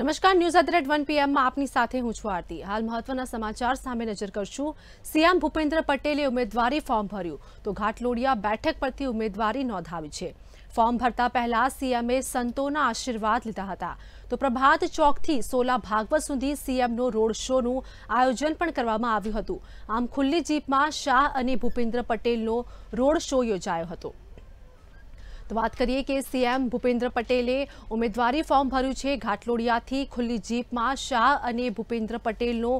નમસ્કાર news at red one પીએમમાં આપની સાથે હું છું આરતી હાલ મહત્વના સમાચાર સામે નજર કરશું સીએમ ભૂપેન્દ્ર પટેલે ઉમેદવારી ફોર્મ ભર્યું તો ઘાટલોડિયા બેઠક પરથી ઉમેદવારી નોંધાવી છે ફોર્મ ભરતા પહેલા સીએમએ સંતોના આશીર્વાદ લીધા હતા તો પ્રભાત ચોકથી સોલા ભાગવત સુધી સીએમનો રોડ શોનું આયોજન પણ કરવામાં આવ્યું હતું આમ ખુલ્લી જીપમાં શાહ અને ભૂપેન્દ્ર પટેલનો રોડ શો યોજાયો હતો તો વાત કરીએ કે સીએમ ભૂપેન્દ્ર પટેલે ઉમેદવારી ફોર્મ ભર્યું છે ઘાટલોડિયાથી ખુલ્લી જીપમાં શાહ અને ભૂપેન્દ્ર પટેલનો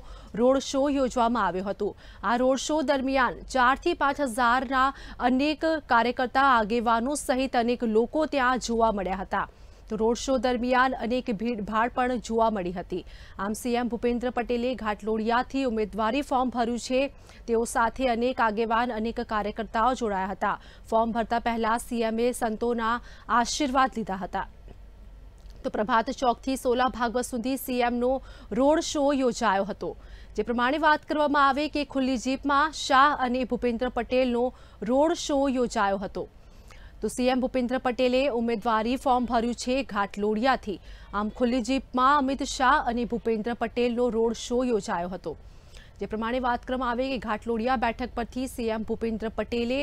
રોડ શો યોજવામાં આવ્યો હતો આ રોડ શો દરમિયાન ચારથી પાંચ હજારના અનેક કાર્યકર્તા આગેવાનો સહિત અનેક લોકો ત્યાં જોવા મળ્યા હતા તો રોડ શો દરમિયાન અનેક ભીડભાડ પણ જોવા મળી હતી આમ સીએમ ભૂપેન્દ્ર પટેલે ઘાટલોડિયાથી ઉમેદવારી ફોર્મ ભર્યું છે તેઓ સાથે અનેક આગેવાન અનેક કાર્યકર્તાઓ જોડાયા હતા ફોર્મ ભરતા પહેલા સીએમએ સંતોના આશીર્વાદ લીધા હતા તો પ્રભાત ચોકથી સોલા ભાગવત સુધી સીએમનો રોડ શો યોજાયો હતો જે પ્રમાણે વાત કરવામાં આવે કે ખુલ્લી જીપમાં શાહ અને ભૂપેન્દ્ર પટેલનો રોડ શો યોજાયો હતો તો સીએમ ભૂપેન્દ્ર પટેલે ઉમેદવારી ફોર્મ ભર્યું છે ઘાટલોડિયાથી આમ ખુલ્લી જીપમાં અમિત શાહ અને ભૂપેન્દ્ર પટેલનો રોડ શો યોજાયો હતો જે પ્રમાણે વાત કરવામાં આવે કે ઘાટલોડિયા બેઠક પરથી સીએમ ભૂપેન્દ્ર પટેલે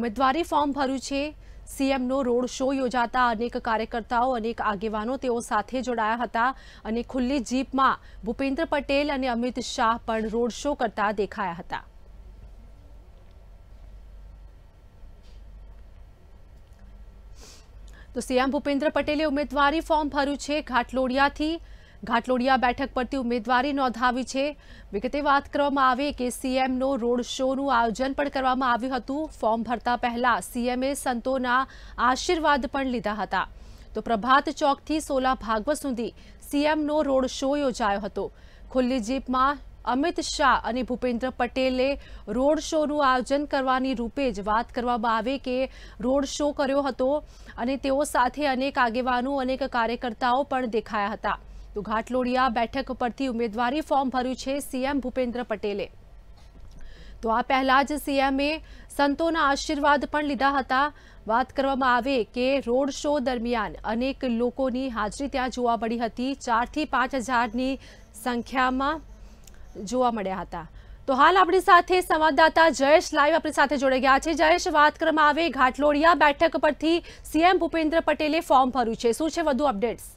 ઉમેદવારી ફોર્મ ભર્યું છે સીએમનો રોડ શો યોજાતા અનેક કાર્યકર્તાઓ અનેક આગેવાનો તેઓ સાથે જોડાયા હતા અને ખુલ્લી જીપમાં ભૂપેન્દ્ર પટેલ અને અમિત શાહ પણ રોડ શો કરતા દેખાયા હતા તો સીએમ ભૂપેન્દ્ર પટેલે ઉમેદવારી ફોર્મ ભર્યું છે ઘાટલોડિયાથી ઘાટલોડિયા બેઠક પરથી ઉમેદવારી નોંધાવી છે વિગતે વાત કરવામાં આવે કે સીએમનો રોડ શોનું આયોજન પણ કરવામાં આવ્યું હતું ફોર્મ ભરતા પહેલા સીએમએ સંતોના આશીર્વાદ પણ લીધા હતા તો પ્રભાત ચોકથી સોલા ભાગવત સુધી સીએમનો રોડ શો યોજાયો હતો ખુલ્લી જીપમાં અમિત શાહ અને ભૂપેન્દ્ર પટેલે રોડ શોનું આયોજન કરવાની રૂપે જ વાત કરવામાં આવે કે રોડ શો કર્યો હતો અને તેઓ સાથે અનેક આગેવાનો અનેક કાર્યકર્તાઓ પણ દેખાયા હતા તો ઘાટલોડિયા બેઠક પરથી ઉમેદવારી ફોર્મ ભર્યું છે સીએમ ભૂપેન્દ્ર પટેલે તો આ પહેલાં જ સીએમએ સંતોના આશીર્વાદ પણ લીધા હતા વાત કરવામાં આવે કે રોડ શો દરમિયાન અનેક લોકોની હાજરી ત્યાં જોવા મળી હતી ચારથી પાંચ હજારની સંખ્યામાં જોવા મળ્યા હતા તો હાલ આપણી સાથે સંવાદદાતા જયેશ લાઈવ આપણી સાથે જોડાઈ ગયા છે જયેશ વાત કરવામાં આવે ઘાટલોડિયા બેઠક પરથી સીએમ ભૂપેન્દ્ર પટેલે ફોર્મ ભર્યું છે શું છે વધુ અપડેટ્સ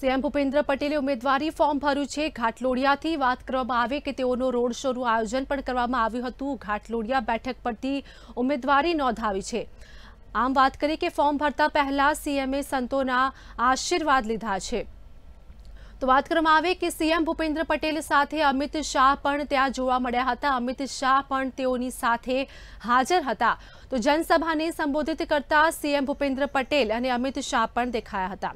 સીએમ ભૂપેન્દ્ર પટેલે ઉમેદવારી ફોર્મ ભર્યું છે ઘાટલોડિયાથી વાત કરવામાં આવે કે તેઓનો રોડ શોનું આયોજન પણ કરવામાં આવ્યું હતું ઘાટલોડિયા બેઠક પરથી ઉમેદવારી નોંધાવી છે આમ વાત કરીએ કે ફોર્મ ભરતા પહેલા સીએમએ સંતોના આશીર્વાદ લીધા છે તો વાત કરવામાં આવે કે સીએમ ભૂપેન્દ્ર પટેલ સાથે અમિત શાહ પણ ત્યાં જોવા મળ્યા હતા અમિત શાહ પણ તેઓની સાથે હાજર હતા તો જનસભાને સંબોધિત કરતા સીએમ ભૂપેન્દ્ર પટેલ અને અમિત શાહ પણ દેખાયા હતા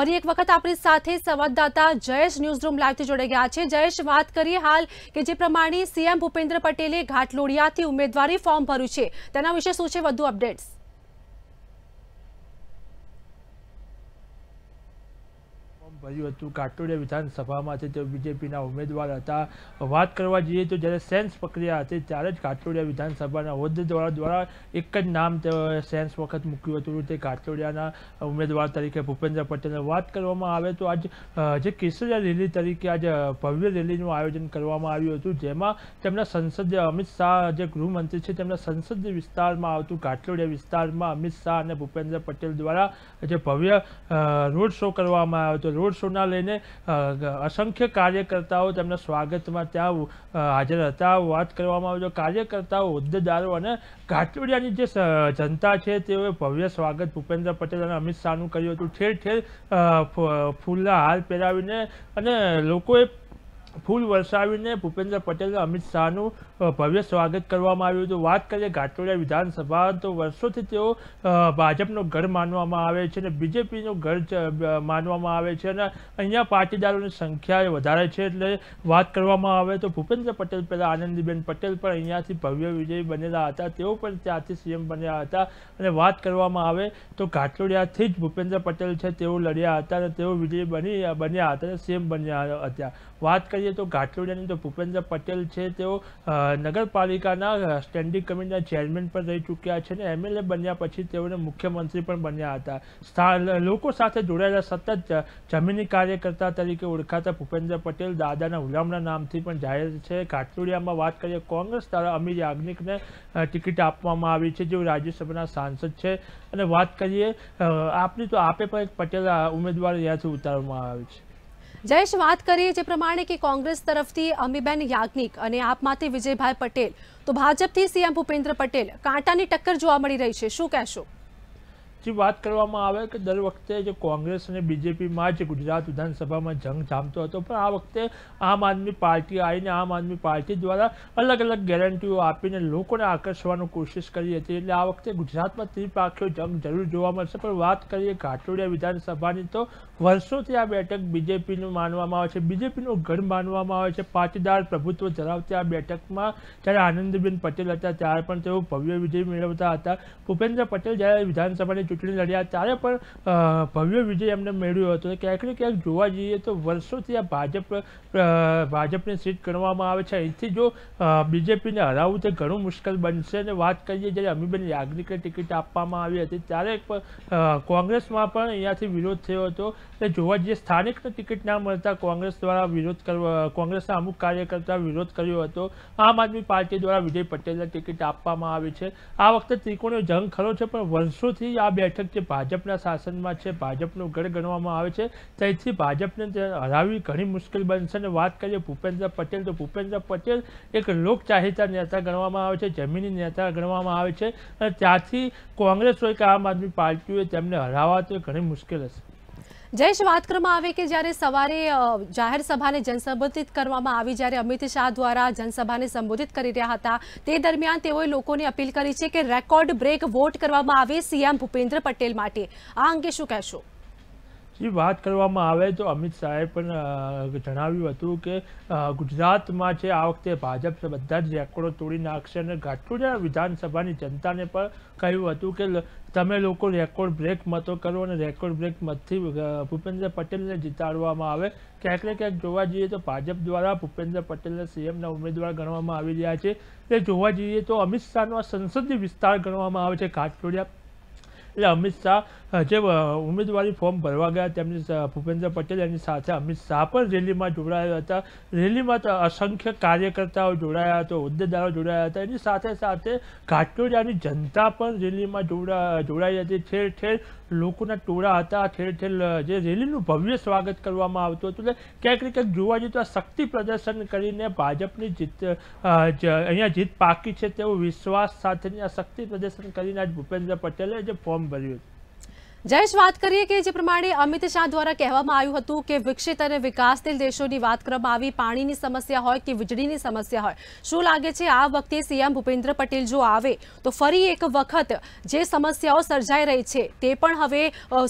ફરી એક વખત આપણી સાથે સંવાદદાતા જયેશ ન્યૂઝરૂમ લાઈવથી જોડાઈ ગયા છે જયેશ વાત કરીએ હાલ કે જે પ્રમાણે સીએમ ભૂપેન્દ્ર પટેલે ઘાટલોડિયાથી ઉમેદવારી ફોર્મ ભર્યું છે તેના વિશે શું છે વધુ અપડેટ્સ ભર્યું હતું કાટોડિયા વિધાનસભામાં છે તેઓ બીજેપીના ઉમેદવાર હતા વાત કરવા જઈએ તો જ્યારે સેન્સ પ્રક્રિયા હતી ત્યારે જ કાટોડિયા વિધાનસભાના હોદ્દેદારો દ્વારા એક જ નામ સેન્સ વખત મૂક્યું હતું તે કાટોડિયાના ઉમેદવાર તરીકે ભૂપેન્દ્ર પટેલને વાત કરવામાં આવે તો આજ જે કેસરિયા રેલી તરીકે આજ ભવ્ય રેલીનું આયોજન કરવામાં આવ્યું હતું જેમાં તેમના સંસદીય અમિત શાહ જે ગૃહમંત્રી છે તેમના સંસદીય વિસ્તારમાં આવતું કાટલોડિયા વિસ્તારમાં અમિત શાહ અને ભૂપેન્દ્ર પટેલ દ્વારા જે ભવ્ય રોડ શો કરવામાં આવ્યો હતો રોડ રોડ લઈને અસંખ્ય કાર્યકર્તાઓ તેમના સ્વાગતમાં ત્યાં હાજર હતા વાત કરવામાં આવ્યો તો કાર્યકર્તાઓ હોદ્દેદારો અને ઘાટલોડિયાની જે જનતા છે તેઓએ ભવ્ય સ્વાગત ભૂપેન્દ્ર પટેલ અને અમિત શાહનું કર્યું હતું ઠેર ઠેર ફૂલના હાર પહેરાવીને અને લોકોએ ફૂલ વરસાવીને ભૂપેન્દ્ર પટેલ અને અમિત શાહનું ભવ્ય સ્વાગત કરવામાં આવ્યું હતું વાત કરીએ ઘાટલોડિયા વિધાનસભા તો વર્ષોથી તેઓ ભાજપનો ઘર માનવામાં આવે છે અને બીજેપીનો ઘર માનવામાં આવે છે અને અહીંયા પાટીદારોની સંખ્યા વધારે છે એટલે વાત કરવામાં આવે તો ભૂપેન્દ્ર પટેલ પહેલાં આનંદીબેન પટેલ પણ અહીંયાથી ભવ્ય વિજય બનેલા હતા તેઓ પણ ત્યાંથી સીએમ બન્યા હતા અને વાત કરવામાં આવે તો ઘાટલોડિયાથી જ ભૂપેન્દ્ર પટેલ છે તેઓ લડ્યા હતા અને તેઓ વિજય બની બન્યા હતા અને સીએમ બન્યા હતા વાત કરીએ તો ઘાટલોડિયાની તો ભૂપેન્દ્ર પટેલ છે તેઓ નગરપાલિકાના સ્ટેન્ડિંગ કમિટીના ચેરમેન પણ રહી ચૂક્યા છે અને એમએલએ બન્યા પછી તેઓને મુખ્યમંત્રી પણ બન્યા હતા સ્થાન લોકો સાથે જોડાયેલા સતત જમીની કાર્યકર્તા તરીકે ઓળખાતા ભૂપેન્દ્ર પટેલ દાદાના હુલામના નામથી પણ જાહેર છે ઘાટલોડિયામાં વાત કરીએ કોંગ્રેસ દ્વારા અમીર યાજ્ઞિકને ટિકિટ આપવામાં આવી છે જેઓ રાજ્યસભાના સાંસદ છે અને વાત કરીએ આપની તો આપે પણ એક પટેલ ઉમેદવાર ત્યાંથી ઉતારવામાં આવે છે જયેશ વાત કરીએ જે પ્રમાણે કે કોંગ્રેસ તરફથી અમીબેન યાજ્ઞિક અને આપમાંથી વિજયભાઈ પટેલ તો ભાજપથી સીએમ ભૂપેન્દ્ર પટેલ કાંટાની ટક્કર જોવા મળી રહી છે શું કહેશો જે વાત કરવામાં આવે કે દર વખતે જે કોંગ્રેસ અને બીજેપીમાં જે ગુજરાત વિધાનસભામાં જંગ જામતો હતો પણ આ વખતે આમ આદમી પાર્ટી આવીને આમ આદમી પાર્ટી દ્વારા અલગ અલગ ગેરંટીઓ આપીને લોકોને આકર્ષવાનો કોશિશ કરી હતી એટલે આ વખતે ગુજરાતમાં ત્રિપાક્ષીય જંગ જરૂર જોવા મળશે પણ વાત કરીએ ઘાટોડિયા વિધાનસભાની તો વર્ષોથી આ બેઠક બીજેપીનું માનવામાં આવે છે બીજેપીનો ગણ માનવામાં આવે છે પાટીદાર પ્રભુત્વ ધરાવતી આ બેઠકમાં જ્યારે આનંદીબેન પટેલ હતા ત્યારે પણ તેઓ ભવ્ય વિજય મેળવતા હતા ભૂપેન્દ્ર પટેલ જ્યારે વિધાનસભાની ચૂંટણી લડ્યા ત્યારે પણ ભવ્ય વિજય એમને મેળવ્યો હતો ક્યાંક ને ક્યાંક જોવા જઈએ તો વર્ષોથી આ ભાજપ ભાજપને સીટ ગણવામાં આવે છે અહીંથી જો બીજેપીને હરાવવું તે ઘણું મુશ્કેલ બનશે અને વાત કરીએ જ્યારે અમીબેન યાજ્ઞિકને ટિકિટ આપવામાં આવી હતી ત્યારે કોંગ્રેસમાં પણ અહીંયાથી વિરોધ થયો હતો એટલે જોવા જઈએ સ્થાનિકને ટિકિટ ના મળતા કોંગ્રેસ દ્વારા વિરોધ કરવા કોંગ્રેસના અમુક કાર્યકર્તા વિરોધ કર્યો હતો આમ આદમી પાર્ટી દ્વારા વિજય પટેલને ટિકિટ આપવામાં આવી છે આ વખતે ત્રિકોણીય જંગ ખરો છે પણ વર્ષોથી આ બેઠક જે ભાજપના શાસનમાં છે ભાજપનું ગઢ ગણવામાં આવે છે તેથી ભાજપને હરાવવી ઘણી મુશ્કેલ બનશે અને વાત કરીએ ભૂપેન્દ્ર પટેલ તો ભૂપેન્દ્ર પટેલ એક લોકચાહિતા નેતા ગણવામાં આવે છે જમીની નેતા ગણવામાં આવે છે અને ત્યાંથી કોંગ્રેસ હોય કે આમ આદમી પાર્ટીઓએ તેમને હરાવવા તો ઘણી મુશ્કેલ હશે જયેશ વાત કરવામાં આવે કે જ્યારે સવારે જાહેર સભાને જનસંબોધિત કરવામાં આવી જ્યારે અમિત શાહ દ્વારા જનસભાને સંબોધિત કરી રહ્યા હતા તે દરમિયાન તેઓએ લોકોને અપીલ કરી છે કે રેકોર્ડ બ્રેક વોટ કરવામાં આવે સીએમ ભૂપેન્દ્ર પટેલ માટે આ અંગે શું કહેશો જે વાત કરવામાં આવે તો અમિત શાહે પણ જણાવ્યું હતું કે ગુજરાતમાં છે આ વખતે ભાજપ બધા જ રેકોર્ડો તોડી નાખશે અને ગાંઠોડિયા વિધાનસભાની જનતાને પણ કહ્યું હતું કે તમે લોકો રેકોર્ડ બ્રેક મતો કરો અને રેકોર્ડ બ્રેક મતથી ભૂપેન્દ્ર પટેલને જીતાડવામાં આવે ક્યાંક ને ક્યાંક જોવા જઈએ તો ભાજપ દ્વારા ભૂપેન્દ્ર પટેલને સીએમના ઉમેદવાર ગણવામાં આવી રહ્યા છે તે જોવા જઈએ તો અમિત શાહનો સંસદીય વિસ્તાર ગણવામાં આવે છે ઘાટલોડિયા એટલે અમિત શાહ જે ઉમેદવારી ફોર્મ ભરવા ગયા તેમની ભૂપેન્દ્ર પટેલ એની સાથે અમિત શાહ પણ રેલીમાં જોડાયા હતા રેલીમાં અસંખ્ય કાર્યકર્તાઓ જોડાયા હતા હોદ્દેદારો જોડાયા હતા એની સાથે સાથે ઘાટલોડિયાની જનતા પણ રેલીમાં જોડા જોડાઈ હતી ઠેર ઠેર લોકોના ટોળા હતા ઠેર ઠેર જે રેલીનું ભવ્ય સ્વાગત કરવામાં આવતું હતું એટલે ક્યાંક ને ક્યાંક જોવા જઈએ તો આ શક્તિ પ્રદર્શન કરીને ભાજપની જીત અહીંયા જીત પાકી છે તેવો વિશ્વાસ સાથેની આ શક્તિ પ્રદર્શન કરીને આજ ભૂપેન્દ્ર પટેલે જે ફોર્મ ભર્યું હતું જયેશ વાત કરીએ કે જે પ્રમાણે અમિત શાહ દ્વારા કહેવામાં આવ્યું હતું કે વિકસિત અને વિકાસશીલ દેશોની વાત કરવામાં આવી પાણીની સમસ્યા હોય કે વીજળીની સમસ્યા હોય શું લાગે છે આ વખતે સીએમ ભૂપેન્દ્ર પટેલ જો આવે તો ફરી એક વખત જે સમસ્યાઓ સર્જાઈ રહી છે તે પણ હવે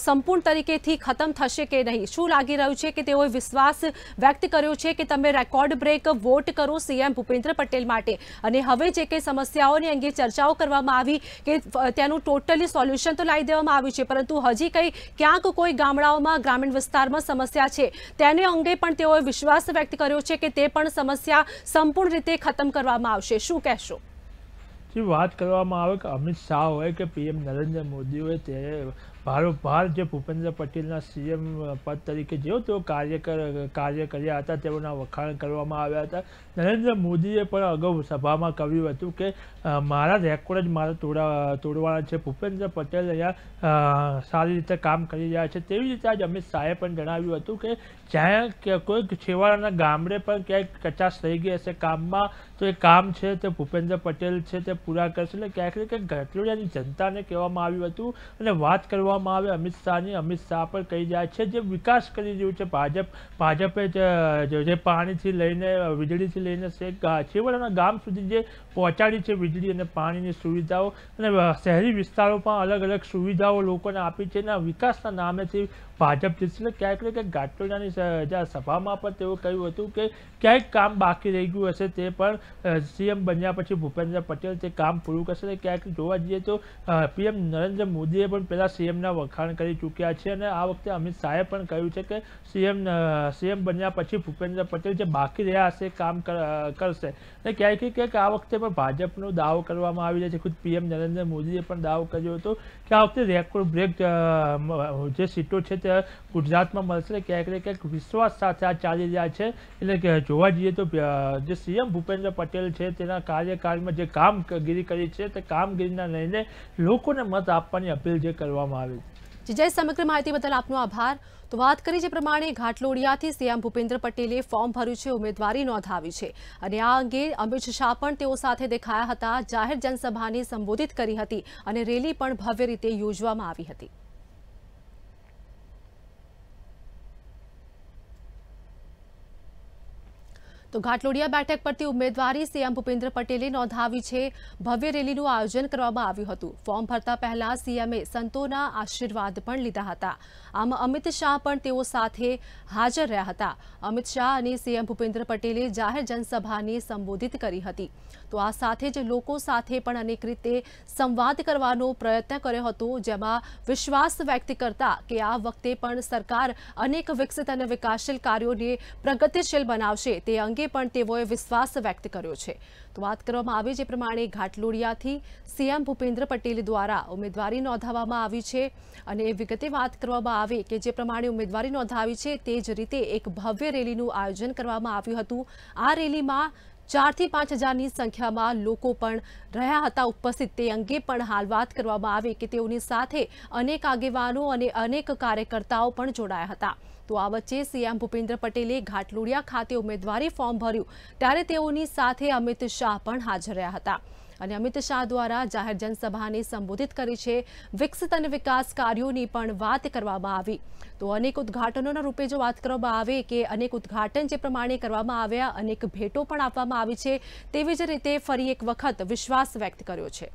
સંપૂર્ણ તરીકેથી ખતમ થશે કે નહીં શું લાગી રહ્યું છે કે તેઓએ વિશ્વાસ વ્યક્ત કર્યો છે કે તમે રેકોર્ડ બ્રેક વોટ કરો સીએમ ભૂપેન્દ્ર પટેલ માટે અને હવે જે કંઈ સમસ્યાઓની અંગે ચર્ચાઓ કરવામાં આવી કે તેનું ટોટલી સોલ્યુશન તો લાવી દેવામાં આવ્યું છે પરંતુ હજી કંઈ ક્યાંક કોઈ ગામડાઓમાં ગ્રામીણ વિસ્તારમાં સમસ્યા છે તેને અંગે પણ તેઓએ વિશ્વાસ વ્યક્ત કર્યો છે કે તે પણ સમસ્યા સંપૂર્ણ રીતે ખતમ કરવામાં આવશે શું કહેશો જે વાત કરવામાં આવે કે અમિત શાહ હોય કે પીએમ નરેન્દ્ર મોદી હોય તે ભારોભાર જે ભૂપેન્દ્ર પટેલના સીએમ પદ તરીકે જેઓ તેઓ કાર્ય કાર્ય કર્યા હતા તેઓના વખાણ કરવામાં આવ્યા હતા નરેન્દ્ર મોદીએ પણ અગાઉ સભામાં કહ્યું હતું કે મારા રેકોર્ડ જ મારા તોડા તોડવાના છે ભૂપેન્દ્ર પટેલ અહીંયા સારી રીતે કામ કરી રહ્યા છે તેવી રીતે આજ અમિત શાહે પણ જણાવ્યું હતું કે જ્યાં કોઈક છેવાડાના ગામડે પણ ક્યાંક કચાશ થઈ ગઈ હશે કામમાં તો એ કામ છે તે ભૂપેન્દ્ર પટેલ છે તે પૂરા કરશે એટલે ક્યાંક ક્યાંક ઘટલોડિયાની જનતાને કહેવામાં આવ્યું હતું અને વાત કરવા કરવામાં આવે અમિત શાહની અમિત શાહ પર કહી જાય છે જે વિકાસ કરી રહ્યું છે ભાજપ ભાજપે જે પાણીથી લઈને વીજળીથી લઈને છેવાડાના ગામ સુધી જે પહોંચાડી છે વીજળી અને પાણીની સુવિધાઓ અને શહેરી વિસ્તારો પણ અલગ અલગ સુવિધાઓ લોકોને આપી છે અને વિકાસના નામેથી ભાજપ જીતશે ક્યાંક ને ક્યાંક ગાટલોડાની સભામાં પણ તેઓ કહ્યું હતું કે ક્યાંક કામ બાકી રહી ગયું હશે તે પણ સીએમ બન્યા પછી ભૂપેન્દ્ર પટેલ તે કામ પૂરું કરશે અને ક્યાંક જોવા જઈએ તો પીએમ નરેન્દ્ર મોદીએ પણ પહેલાં સીએમના વખાણ કરી ચૂક્યા છે અને આ વખતે અમિત શાહે પણ કહ્યું છે કે સીએમ સીએમ બન્યા પછી ભૂપેન્દ્ર પટેલ જે બાકી રહ્યા હશે કામ કરશે અને ક્યાંક ક્યાંક આ વખતે પણ ભાજપનો દાવો કરવામાં આવી રહ્યો છે ખુદ પીએમ નરેન્દ્ર મોદીએ પણ દાવો કર્યો હતો કે આ વખતે રેકોર્ડ બ્રેક જે સીટો છે તે ગુજરાતમાં મળશે ક્યાંક ને ક્યાંક વિશ્વાસ સાથે આ ચાલી રહ્યા છે એટલે કે જોવા જઈએ તો જે સીએમ ભૂપેન્દ્ર પટેલ છે તેના કાર્યકાળમાં જે કામગીરી કરી છે તે કામગીરીના લઈને લોકોને મત આપવાની અપીલ જે કરવામાં આવી છે જીજાઈ સમગ્ર માહિતી બદલ આપનો આભાર તો વાત કરી જે પ્રમાણે ઘાટલોડિયાથી સીએમ ભૂપેન્દ્ર પટેલે ફોર્મ ભર્યું છે ઉમેદવારી નોંધાવી છે અને આ અંગે અમિત શાહ પણ તેઓ સાથે દેખાયા હતા જાહેર જનસભાને સંબોધિત કરી હતી અને રેલી પણ ભવ્ય રીતે યોજવામાં આવી હતી તો ઘાટલોડિયા બેઠક પરથી ઉમેદવારી સીએમ ભૂપેન્દ્ર પટેલે નોંધાવી છે ભવ્ય રેલીનું આયોજન કરવામાં આવ્યું હતું ફોર્મ ભરતા પહેલા સીએમએ સંતોના આશીર્વાદ પણ લીધા હતા આમ અમિત શાહ પણ તેઓ સાથે હાજર રહ્યા હતા અમિત શાહ અને સીએમ ભૂપેન્દ્ર પટેલે જાહેર જનસભાને સંબોધિત કરી હતી તો આ સાથે જ લોકો સાથે પણ અનેક રીતે સંવાદ કરવાનો પ્રયત્ન કર્યો હતો જેમાં વિશ્વાસ વ્યક્ત કરતા કે આ વખતે પણ સરકાર અનેક વિકસિત અને વિકાસશીલ કાર્યોને પ્રગતિશીલ બનાવશે તે અંગે અંગે પણ તેઓએ વિશ્વાસ વ્યક્ત કર્યો છે તો વાત કરવામાં આવે જે પ્રમાણે ઘાટલોડિયાથી સીએમ ભૂપેન્દ્ર પટેલ દ્વારા ઉમેદવારી નોંધાવવામાં આવી છે અને વિગતે વાત કરવામાં આવે કે જે પ્રમાણે ઉમેદવારી નોંધાવી છે તે જ રીતે એક ભવ્ય રેલીનું આયોજન કરવામાં આવ્યું હતું આ રેલીમાં ચારથી પાંચ હજારની સંખ્યામાં લોકો પણ રહ્યા હતા ઉપસ્થિત તે અંગે પણ હાલ વાત કરવામાં આવી કે તેઓની સાથે અનેક આગેવાનો અને અનેક કાર્યકર્તાઓ પણ જોડાયા હતા તો આ વચ્ચે સીએમ ભૂપેન્દ્ર પટેલે ઘાટલોડિયા ખાતે ઉમેદવારી ફોર્મ ભર્યું ત્યારે તેઓની સાથે અમિત શાહ પણ હાજર રહ્યા હતા અને અમિત શાહ દ્વારા જાહેર જનસભાને સંબોધિત કરી છે વિકસિત અને વિકાસ કાર્યોની પણ વાત કરવામાં આવી તો અનેક ઉદ્ઘાટનોના રૂપે જો વાત કરવામાં આવે કે અનેક ઉદ્ઘાટન જે પ્રમાણે કરવામાં આવ્યા અનેક ભેટો પણ આપવામાં આવી છે તેવી જ રીતે ફરી એક વખત વિશ્વાસ વ્યક્ત કર્યો છે